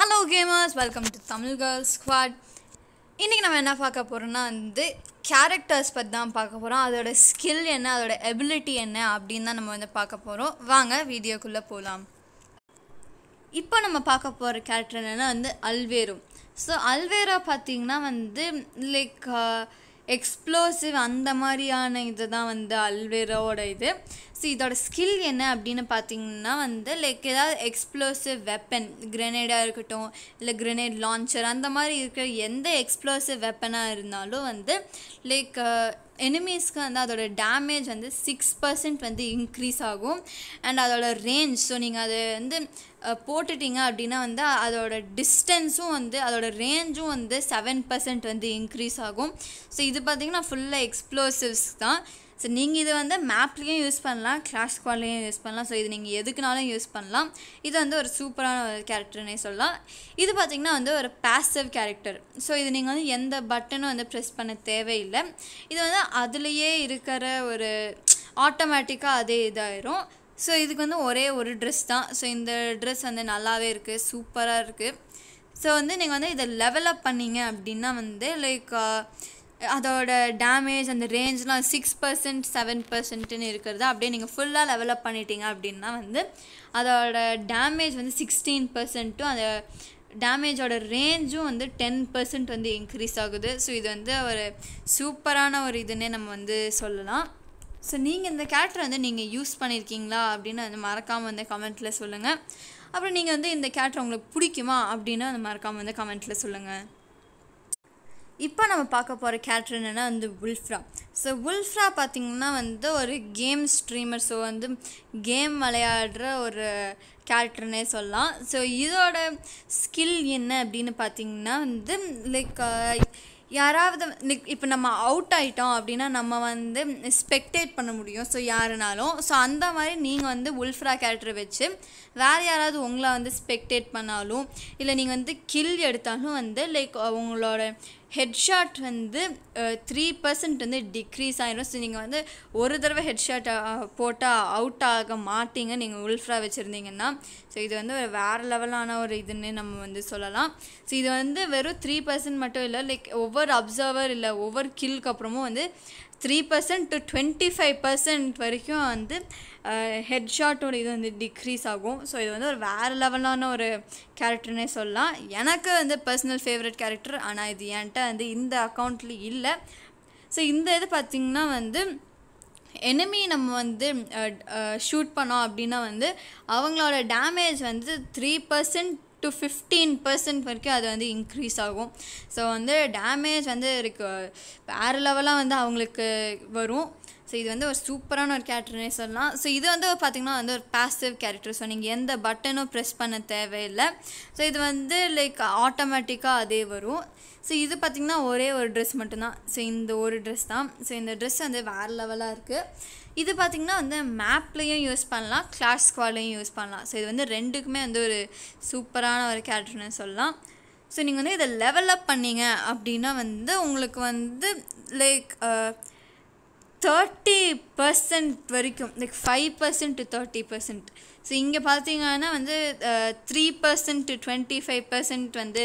hello gamers welcome to Tamil girls squad இன்றைக்கி நம்ம என்ன பார்க்க போகிறோம்னா வந்து கேரக்டர்ஸ் பற்றி தான் பார்க்க போகிறோம் அதோட ஸ்கில் என்ன அதோட எபிலிட்டி என்ன அப்படின்னு தான் நம்ம வந்து பார்க்க போகிறோம் வாங்க வீடியோக்குள்ளே போகலாம் இப்போ நம்ம பார்க்க போகிற கேரக்டர் என்னென்னா வந்து அல்வேரும் ஸோ அல்வேரா பார்த்திங்கன்னா வந்து லைக் எக்ஸ்ப்ளோசிவ் அந்த மாதிரியான இது தான் வந்து அல்வேரோட இது ஸோ இதோட ஸ்கில் என்ன அப்படின்னு பார்த்தீங்கன்னா வந்து லைக் ஏதாவது எக்ஸ்ப்ளோசிவ் வெப்பன் கிரனேடாக இருக்கட்டும் இல்லை கிரனேட் லான்ச்சர் அந்த மாதிரி இருக்கிற எந்த எக்ஸ்ப்ளோசிவ் வெப்பனாக இருந்தாலும் வந்து லைக் எனிமீஸ்க்கு வந்து அதோட டேமேஜ் வந்து சிக்ஸ் பர்சன்ட் வந்து இன்க்ரீஸ் ஆகும் அண்ட் அதோட ரேஞ்ச் ஸோ நீங்கள் அது வந்து போட்டுட்டிங்க அப்படின்னா வந்து அதோட டிஸ்டன்ஸும் வந்து அதோட ரேஞ்சும் வந்து செவன் பர்சன்ட் வந்து இன்க்ரீஸ் ஆகும் ஸோ இது பார்த்திங்கன்னா ஃபுல்லாக எக்ஸ்ப்ளோசிவ்ஸ் தான் ஸோ நீங்கள் இதை வந்து மேப்லேயும் யூஸ் பண்ணலாம் கிளாஷ் கால்லையும் யூஸ் பண்ணலாம் ஸோ இது நீங்கள் எதுக்குனாலும் யூஸ் பண்ணலாம் இது வந்து ஒரு சூப்பரான ஒரு கேரக்டர்னே சொல்லலாம் இது பார்த்திங்கன்னா வந்து ஒரு பேசிவ் கேரக்டர் ஸோ இது நீங்கள் வந்து எந்த பட்டனும் வந்து ப்ரெஸ் பண்ண தேவையில்லை இது வந்து அதுலேயே இருக்கிற ஒரு ஆட்டோமேட்டிக்காக அதே இதாயிரும் ஸோ இதுக்கு வந்து ஒரே ஒரு ட்ரெஸ் தான் ஸோ இந்த ட்ரெஸ் வந்து நல்லாவே இருக்குது சூப்பராக இருக்குது ஸோ வந்து நீங்கள் வந்து இதை லெவலப் பண்ணிங்க அப்படின்னா வந்து லைக் அதோட டேமேஜ் அந்த ரேஞ்ச்லாம் சிக்ஸ் பர்சன்ட் செவன் பர்சன்ட்னு இருக்கிறது அப்படியே நீங்கள் ஃபுல்லாக லெவலப் பண்ணிட்டீங்க அப்படின்னா வந்து அதோட டேமேஜ் வந்து சிக்ஸ்டீன் பர்சன்ட்டும் அந்த டேமேஜோட ரேஞ்சும் வந்து டென் பர்சன்ட் வந்து இன்க்ரீஸ் ஆகுது ஸோ இது வந்து ஒரு சூப்பரான ஒரு இதுன்னே நம்ம வந்து சொல்லலாம் ஸோ நீங்கள் இந்த கேரக்டர் வந்து நீங்கள் யூஸ் பண்ணியிருக்கீங்களா அப்படின்னு வந்து மறக்காமல் வந்து கமெண்ட்டில் சொல்லுங்கள் அப்புறம் நீங்கள் வந்து இந்த கேரக்டர் உங்களுக்கு பிடிக்குமா அப்படின்னு அந்த மறக்காமல் வந்து கமெண்ட்டில் சொல்லுங்கள் இப்போ நம்ம பார்க்க போகிற கேரக்டர் என்னென்னா வந்து உல்ஃப்ரா ஸோ உல்ஃப்ரா பார்த்திங்கன்னா வந்து ஒரு கேம் ஸ்ட்ரீமர் ஸோ வந்து கேம் விளையாடுற ஒரு கேரக்டர்னே சொல்லலாம் ஸோ இதோட ஸ்கில் என்ன அப்படின்னு பார்த்திங்கன்னா வந்து லைக் யாராவது லைக் இப்போ நம்ம அவுட் ஆகிட்டோம் அப்படின்னா நம்ம வந்து ஸ்பெக்டேட் பண்ண முடியும் ஸோ யாருனாலும் ஸோ அந்த மாதிரி நீங்கள் வந்து உல்ஃப்ரா கேரக்டரை வச்சு வேறு யாராவது உங்களை வந்து ஸ்பெக்டேட் பண்ணாலும் இல்லை நீங்கள் வந்து கில் எடுத்தாலும் வந்து லைக் உங்களோட ஹெட்ஷாட் வந்து த்ரீ பர்சன்ட் வந்து டிக்ரீஸ் ஆகிடும் ஸோ நீங்கள் வந்து ஒரு தடவை ஹெட்ஷாட் போட்டால் அவுட் ஆக மாட்டிங்க நீங்கள் உல்ஃப்ரா வச்சுருந்தீங்கன்னா ஸோ இது வந்து ஒரு வேறு லெவலான ஒரு இதுன்னு நம்ம வந்து சொல்லலாம் ஸோ இது வந்து வெறும் த்ரீ பர்சன்ட் மட்டும் இல்லை லைக் ஒவ்வொரு அப்சர்வர் இல்லை ஒவ்வொரு கில்க்கு அப்புறமும் வந்து three percent to twenty five percent வரைக்கும் வந்து ஹெட் ஷாட்டோட இது வந்து டிக்ரீஸ் ஆகும் ஸோ இது வந்து ஒரு வேறு லெவலான ஒரு கேரக்டர்னே சொல்லலாம் எனக்கு வந்து பர்சனல் ஃபேவரட் கேரக்டர் ஆனால் இது என்கிட்ட வந்து இந்த அக்கௌண்ட்டில் இல்லை ஸோ இந்த இது பார்த்திங்கன்னா வந்து எனிமி நம்ம வந்து ஷூட் பண்ணோம் அப்படின்னா வந்து அவங்களோட டேமேஜ் வந்து three percent to fifteen percent வரைக்கும் அது வந்து இன்க்ரீஸ் ஆகும் ஸோ வந்து டேமேஜ் வந்து இருக்குது வேறு லெவலாக வந்து அவங்களுக்கு வரும் ஸோ இது வந்து ஒரு சூப்பரான ஒரு கேரக்டர்னே சொல்லலாம் ஸோ இது வந்து பார்த்திங்கன்னா வந்து ஒரு பேசிவ் கேரக்டர் ஸோ நீங்கள் எந்த பட்டனும் ப்ரெஸ் பண்ண தேவையில்லை ஸோ இது வந்து லைக் ஆட்டோமேட்டிக்காக அதே வரும் ஸோ இது பார்த்திங்கன்னா ஒரே ஒரு ட்ரெஸ் மட்டும்தான் ஸோ இந்த ஒரு ட்ரெஸ் தான் ஸோ இந்த ட்ரெஸ் வந்து வேறு லெவலாக இருக்குது இது பார்த்திங்கன்னா வந்து மேப்லேயும் யூஸ் பண்ணலாம் கிளாஸ் ஸ்குவாட்லேயும் யூஸ் பண்ணலாம் ஸோ இது வந்து ரெண்டுக்குமே வந்து ஒரு சூப்பரான ஒரு கேரக்டர்னு சொல்லலாம் ஸோ நீங்கள் வந்து இதை லெவலப் பண்ணீங்க பண்ணிங்க அப்படின்னா வந்து உங்களுக்கு வந்து லைக் தேர்ட்டி பர்சன்ட் வரைக்கும் like five percent to thirty percent so இங்கே பார்த்தீங்கன்னா வந்து three percent to twenty five percent வந்து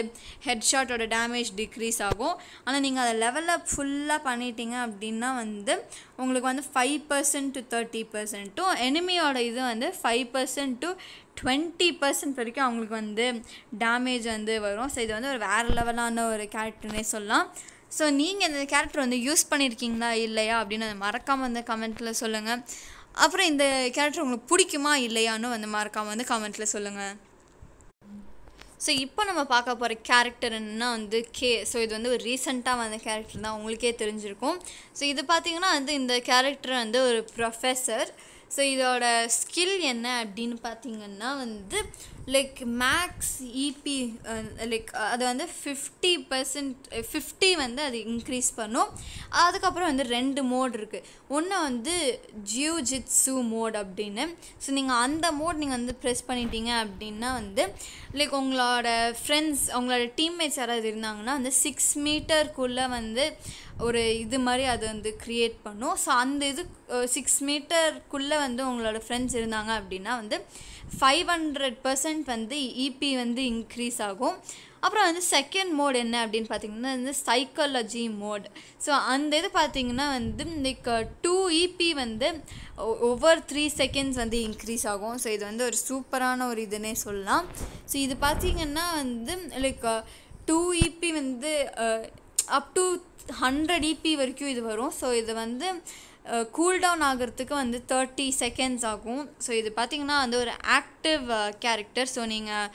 ஹெட்ஷாட்டோட டேமேஜ் டிக்ரீஸ் ஆகும் ஆனால் நீங்கள் அதை லெவலில் ஃபுல்லாக பண்ணிட்டீங்க அப்படின்னா வந்து உங்களுக்கு வந்து ஃபைவ் பர்சன்ட் டு தேர்ட்டி பர்சன்ட்டும் எனிமியோட இது வந்து five percent to twenty percent வரைக்கும் அவங்களுக்கு வந்து டேமேஜ் வந்து வரும் ஸோ இது வந்து ஒரு வேறு லெவலான ஒரு கேரக்டர்னே சொல்லலாம் ஸோ நீங்கள் இந்த கேரக்டர் வந்து யூஸ் பண்ணியிருக்கீங்களா இல்லையா அப்படின்னு அதை மறக்காமல் வந்து கமெண்ட்டில் சொல்லுங்கள் அப்புறம் இந்த கேரக்டர் உங்களுக்கு பிடிக்குமா இல்லையான்னு வந்து மறக்காமல் வந்து கமெண்ட்டில் சொல்லுங்கள் ஸோ இப்போ நம்ம பார்க்க போகிற கேரக்டர் என்ன வந்து கே ஸோ இது வந்து ஒரு ரீசெண்டாக வந்த கேரக்டர் தான் உங்களுக்கே தெரிஞ்சிருக்கும் ஸோ இது பார்த்திங்கன்னா வந்து இந்த கேரக்டர் வந்து ஒரு ப்ரொஃபஸர் ஸோ இதோட ஸ்கில் என்ன அப்படின்னு பார்த்திங்கன்னா வந்து லைக் மேக்ஸ் இபி லைக் அது வந்து ஃபிஃப்டி பர்சன்ட் ஃபிஃப்டி வந்து அது இன்க்ரீஸ் பண்ணும் அதுக்கப்புறம் வந்து ரெண்டு மோட் இருக்குது ஒன்று வந்து ஜியூஜிட்ஸு மோட் அப்படின்னு ஸோ நீங்கள் அந்த மோட் நீங்கள் வந்து ப்ரெஸ் பண்ணிட்டீங்க அப்படின்னா வந்து லைக் உங்களோட ஃப்ரெண்ட்ஸ் உங்களோட டீம்மேட்ஸ் யாராவது இருந்தாங்கன்னா வந்து சிக்ஸ் மீட்டருக்குள்ளே வந்து ஒரு இது மாதிரி அது வந்து க்ரியேட் பண்ணும் ஸோ அந்த இது சிக்ஸ் uh, மீட்டருக்குள்ளே வந்து உங்களோட ஃப்ரெண்ட்ஸ் இருந்தாங்க அப்படின்னா வந்து ஃபைவ் ஹண்ட்ரட் பர்சன்ட் வந்து இபி e வந்து இன்க்ரீஸ் ஆகும் அப்புறம் வந்து செகண்ட் மோட் என்ன அப்படின்னு பார்த்தீங்கன்னா வந்து சைக்காலஜி மோட் ஸோ அந்த இது பார்த்தீங்கன்னா வந்து லைக் டூ இபி வந்து ஒவ்வொரு த்ரீ செகண்ட்ஸ் வந்து இன்க்ரீஸ் ஆகும் ஸோ இது வந்து ஒரு சூப்பரான ஒரு இதுன்னே சொல்லலாம் ஸோ இது பார்த்தீங்கன்னா வந்து லைக் டூ இபி வந்து uh, up to hundred EP வரைக்கும் இது வரும் ஸோ இது வந்து கூல்டவுன் ஆகிறதுக்கு வந்து தேர்ட்டி செகண்ட்ஸ் ஆகும் ஸோ இது பார்த்திங்கன்னா வந்து ஒரு ஆக்டிவ் கேரக்டர் ஸோ நீங்கள்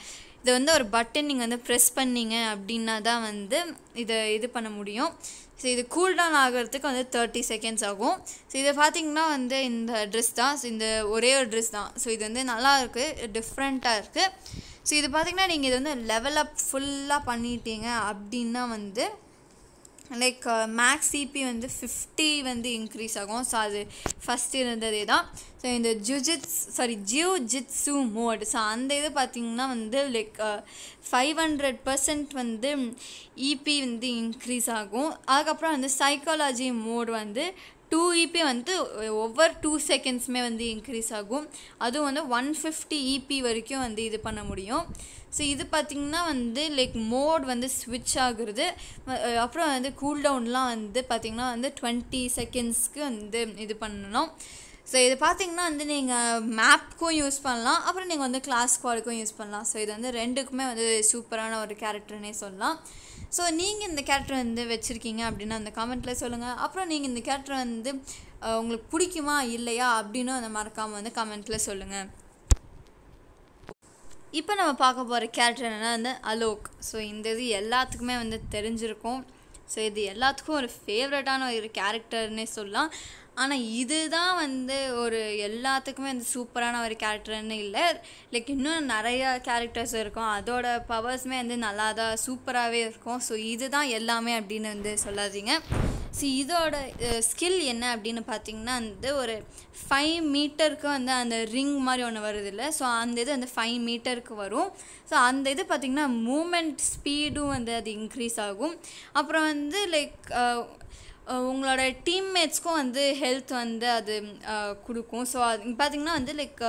இது வந்து ஒரு பட்டன் நீங்கள் வந்து ப்ரெஸ் பண்ணீங்க அப்படின்னா தான் வந்து இதை இது பண்ண முடியும் ஸோ இது கூல்டவுன் ஆகிறதுக்கு வந்து தேர்ட்டி செகண்ட்ஸ் ஆகும் ஸோ இதை பார்த்திங்கன்னா வந்து இந்த ட்ரெஸ் தான் ஸோ இந்த ஒரே ஒரு ட்ரெஸ் தான் ஸோ இது வந்து நல்லா டிஃப்ரெண்ட்டாக இருக்குது ஸோ இது பார்த்திங்கன்னா நீங்கள் இது வந்து லெவல் ஃபுல்லாக பண்ணிட்டீங்க அப்படின்னா வந்து லைக் மேக்ஸ் சிபி வந்து ஃபிஃப்டி வந்து இன்க்ரீஸ் ஆகும் ஸோ அது ஃபஸ்ட் இருந்ததே தான் ஸோ இந்த jujitsu sorry jiu jitsu mode so அந்த இது பார்த்திங்கன்னா வந்து லைக் ஃபைவ் ஹண்ட்ரட் பர்சன்ட் வந்து இபி e வந்து இன்க்ரீஸ் ஆகும் அதுக்கப்புறம் வந்து சைக்காலஜி மோட் வந்து டூ இபி e வந்து ஒவ்வொரு டூ செகண்ட்ஸுமே வந்து இன்க்ரீஸ் ஆகும் அதுவும் வந்து ஒன் ஃபிஃப்டி இபி வரைக்கும் வந்து இது பண்ண முடியும் ஸோ இது பார்த்திங்கன்னா வந்து லைக் மோட் வந்து ஸ்விட்ச் ஆகுறது அப்புறம் வந்து கூல்டவுன்லாம் வந்து பார்த்திங்கன்னா வந்து டுவெண்ட்டி செகண்ட்ஸ்க்கு வந்து இது பண்ணணும் ஸோ இது பார்த்தீங்கன்னா வந்து நீங்கள் மேப்க்கும் யூஸ் பண்ணலாம் அப்புறம் நீங்கள் வந்து கிளாஸ் ஸ்குவாடுக்கும் யூஸ் பண்ணலாம் ஸோ இது வந்து ரெண்டுக்குமே வந்து சூப்பரான ஒரு கேரக்டர்னே சொல்லலாம் ஸோ நீங்கள் இந்த கேரக்டர் வந்து வச்சுருக்கீங்க அப்படின்னா அந்த கமெண்ட்டில் சொல்லுங்கள் அப்புறம் நீங்கள் இந்த கேரக்டர் வந்து உங்களுக்கு பிடிக்குமா இல்லையா அப்படின்னு அந்த மறக்காமல் வந்து கமெண்ட்டில் சொல்லுங்கள் இப்போ நம்ம பார்க்க போகிற கேரக்டர் என்னென்னா வந்து அலோக் ஸோ இந்த இது எல்லாத்துக்குமே வந்து தெரிஞ்சிருக்கும் ஸோ இது எல்லாத்துக்கும் ஒரு ஃபேவரட்டான ஒரு கேரக்டர்னே சொல்லலாம் ஆனால் இதுதான் வந்து ஒரு எல்லாத்துக்குமே வந்து சூப்பரான ஒரு கேரக்டர்னு இல்லை லைக் இன்னும் நிறையா கேரக்டர்ஸ் இருக்கும் அதோட பவர்ஸுமே வந்து நல்லா தான் சூப்பராகவே இருக்கும் ஸோ இதுதான் எல்லாமே அப்படின்னு வந்து சொல்லாதீங்க ஸோ இதோட ஸ்கில் என்ன அப்படின்னு பார்த்தீங்கன்னா வந்து ஒரு ஃபைவ் மீட்டருக்கு வந்து அந்த ரிங் மாதிரி ஒன்று வருது இல்லை ஸோ அந்த இது வந்து ஃபைவ் மீட்டருக்கு வரும் ஸோ அந்த இது பார்த்திங்கன்னா மூமெண்ட் ஸ்பீடும் வந்து அது இன்க்ரீஸ் ஆகும் அப்புறம் வந்து லைக் உங்களோட டீம்மேட்ஸ்க்கும் வந்து ஹெல்த் வந்து அது கொடுக்கும் ஸோ அது பார்த்திங்கன்னா வந்து லைக்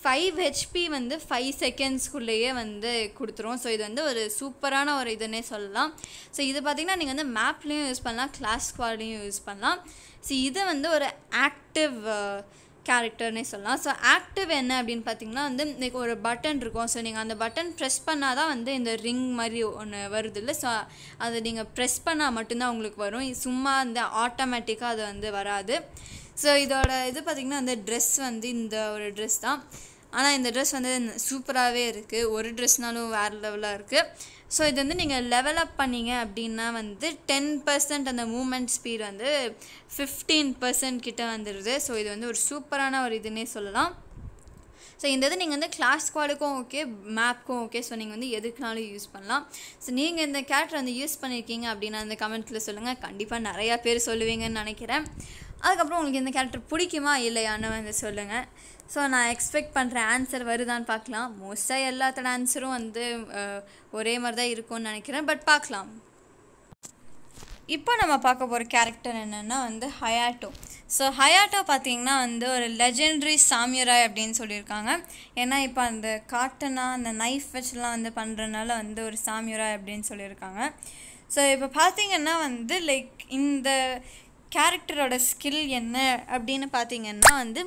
ஃபைவ் ஹெச்பி வந்து ஃபைவ் செகண்ட்ஸ்குள்ளேயே வந்து கொடுத்துரும் ஸோ இது வந்து ஒரு சூப்பரான ஒரு இதுன்னே சொல்லலாம் ஸோ இது பார்த்திங்கன்னா நீங்கள் வந்து மேப்லேயும் யூஸ் பண்ணலாம் கிளாஸ் ஸ்குவாட்லேயும் யூஸ் பண்ணலாம் ஸோ இது வந்து ஒரு ஆக்டிவ் கேரக்டர்னே சொல்லலாம் ஸோ ஆக்டிவ் என்ன அப்படின்னு பார்த்தீங்கன்னா வந்து லைக் ஒரு பட்டன் இருக்கும் ஸோ நீங்கள் அந்த பட்டன் ப்ரெஸ் பண்ணால் தான் வந்து இந்த ரிங் மாதிரி ஒன்று வருது இல்லை ஸோ அதை நீங்கள் ப்ரெஸ் பண்ணால் மட்டும்தான் உங்களுக்கு வரும் சும்மா அந்த ஆட்டோமேட்டிக்காக அது வந்து வராது ஸோ இதோட இது பார்த்திங்கன்னா அந்த ட்ரெஸ் வந்து இந்த ஒரு ட்ரெஸ் தான் ஆனால் இந்த ட்ரெஸ் வந்து சூப்பராகவே இருக்குது ஒரு ட்ரெஸ்னாலும் வேறு லெவலாக இருக்குது ஸோ இது வந்து நீங்கள் லெவல் அப் பண்ணிங்க அப்படின்னா வந்து டென் பர்சன்ட் அந்த மூமெண்ட் ஸ்பீட் வந்து ஃபிஃப்டீன் பர்சன்ட் கிட்டே வந்துடுது ஸோ இது வந்து ஒரு சூப்பரான ஒரு இதுன்னே சொல்லலாம் ஸோ இந்த இது நீங்கள் வந்து கிளாஸ் ஸ்குவாடுக்கும் ஓகே மேப்க்கும் ஓகே ஸோ நீங்கள் வந்து எதுக்குனாலும் யூஸ் பண்ணலாம் ஸோ நீங்கள் இந்த கேரக்டர் வந்து யூஸ் பண்ணியிருக்கீங்க அப்படின்னா அந்த கமெண்ட்டில் சொல்லுங்கள் கண்டிப்பாக நிறையா பேர் சொல்லுவீங்கன்னு நினைக்கிறேன் அதுக்கப்புறம் உங்களுக்கு இந்த கேரக்டர் பிடிக்குமா இல்லையான்னு வந்து சொல்லுங்கள் ஸோ நான் எக்ஸ்பெக்ட் பண்ணுற ஆன்சர் வருதான்னு பார்க்கலாம் மோஸ்ட்டாக எல்லாத்தோட ஆன்சரும் வந்து ஒரே மாதிரி தான் இருக்கும்னு நினைக்கிறேன் பட் பார்க்கலாம் இப்போ நம்ம பார்க்க போகிற கேரக்டர் என்னென்னா வந்து ஹயாட்டோ ஸோ ஹயாட்டோ பார்த்திங்கன்னா வந்து ஒரு லெஜெண்ட்ரி சாமியராய் அப்படின்னு சொல்லியிருக்காங்க ஏன்னா இப்போ அந்த காட்டனாக அந்த நைஃப் வச்சுலாம் வந்து பண்ணுறதுனால வந்து ஒரு சாமியராய் அப்படின்னு சொல்லியிருக்காங்க ஸோ இப்போ பார்த்திங்கன்னா வந்து லைக் இந்த கேரக்டரோட ஸ்கில் என்ன அப்படின்னு பார்த்தீங்கன்னா வந்து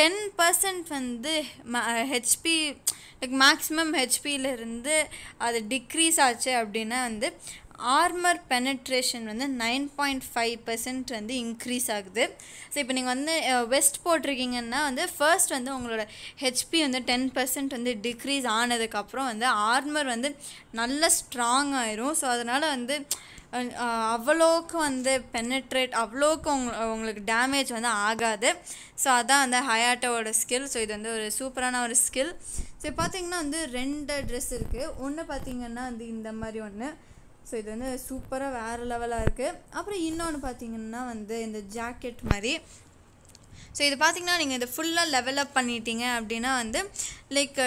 டென் பர்சன்ட் வந்து ஹெச்பி லைக் மேக்ஸிமம் ஹெச்பியிலேருந்து அது டிக்ரீஸ் ஆச்சு அப்படின்னா வந்து ஆர்மர் பெனட்ரேஷன் வந்து நைன் பாயிண்ட் ஃபைவ் பர்சன்ட் வந்து இன்க்ரீஸ் ஆகுது ஸோ இப்போ நீங்கள் வந்து வெஸ்ட் போட்டிருக்கீங்கன்னா வந்து ஃபர்ஸ்ட் வந்து உங்களோட ஹெச்பி வந்து டென் பர்சன்ட் வந்து டிக்ரீஸ் ஆனதுக்கப்புறம் வந்து ஆர்மர் வந்து நல்ல ஸ்ட்ராங் ஆயிரும் ஸோ அதனால் வந்து அவ்வளோக்கு வந்து பெனட்ரேட் அவ்வளோக்கு உங் உங்களுக்கு டேமேஜ் வந்து ஆகாது ஸோ அதான் அந்த ஹயாட்டோட ஸ்கில் ஸோ இது வந்து ஒரு சூப்பரான ஒரு ஸ்கில் ஸோ பார்த்திங்கன்னா வந்து ரெண்டு ட்ரெஸ் இருக்குது ஒன்று பார்த்திங்கன்னா வந்து இந்த மாதிரி ஒன்று ஸோ இது வந்து சூப்பராக வேறு லெவலாக இருக்குது அப்புறம் இன்னொன்று பார்த்திங்கன்னா வந்து இந்த ஜாக்கெட் மாதிரி ஸோ இது பார்த்திங்கன்னா நீங்கள் இதை ஃபுல்லாக லெவலப் பண்ணிட்டீங்க அப்படின்னா வந்து லைக்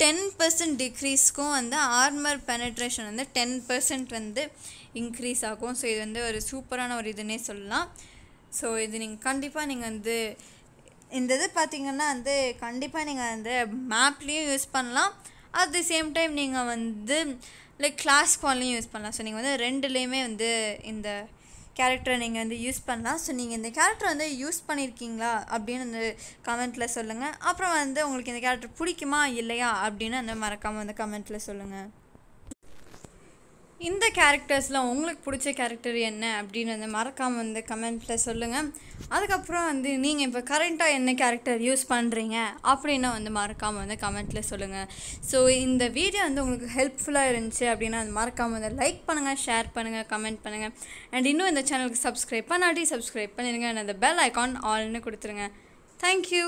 டென் பர்சன்ட் டிக்ரீஸ்க்கும் வந்து ஆர்மர் பெனட்ரேஷன் வந்து டென் பர்சன்ட் வந்து இன்க்ரீஸ் ஆகும் ஸோ இது வந்து ஒரு சூப்பரான ஒரு இதுன்னே சொல்லலாம் ஸோ இது நீங்கள் கண்டிப்பாக நீங்கள் வந்து இந்த இது பார்த்திங்கன்னா வந்து கண்டிப்பாக நீங்கள் வந்து மேப்லேயும் யூஸ் பண்ணலாம் அட் தி சேம் டைம் நீங்கள் வந்து லைக் கிளாஸ் கால்லையும் யூஸ் பண்ணலாம் ஸோ நீங்கள் வந்து ரெண்டுலேயுமே வந்து இந்த கேரக்டரை நீங்கள் வந்து யூஸ் பண்ணலாம் ஸோ நீங்கள் இந்த கேரக்டர் வந்து யூஸ் பண்ணியிருக்கீங்களா அப்படின்னு அந்த கமெண்ட்டில் சொல்லுங்கள் அப்புறம் வந்து உங்களுக்கு இந்த கேரக்டர் பிடிக்குமா இல்லையா அப்படின்னு அந்த மறக்காமல் வந்து கமெண்ட்டில் சொல்லுங்கள் இந்த கேரக்டர்ஸில் உங்களுக்கு பிடிச்ச கேரக்டர் என்ன அப்படின்னு வந்து மறக்காமல் வந்து கமெண்ட்டில் சொல்லுங்கள் அதுக்கப்புறம் வந்து நீங்கள் இப்போ கரண்ட்டாக என்ன கேரக்டர் யூஸ் பண்ணுறீங்க அப்படின்னா வந்து மறக்காமல் வந்து கமெண்ட்டில் சொல்லுங்கள் ஸோ இந்த வீடியோ வந்து உங்களுக்கு ஹெல்ப்ஃபுல்லாக இருந்துச்சு அப்படின்னா அது மறக்காமல் வந்து லைக் பண்ணுங்கள் ஷேர் பண்ணுங்கள் கமெண்ட் பண்ணுங்கள் அண்ட் இன்னும் இந்த சேனலுக்கு சப்ஸ்கிரைப் பண்ணாட்டி சப்ஸ்கிரைப் பண்ணிடுங்க அண்ட் அந்த பெல் ஐக்கான் ஆல்னு கொடுத்துருங்க தேங்க்யூ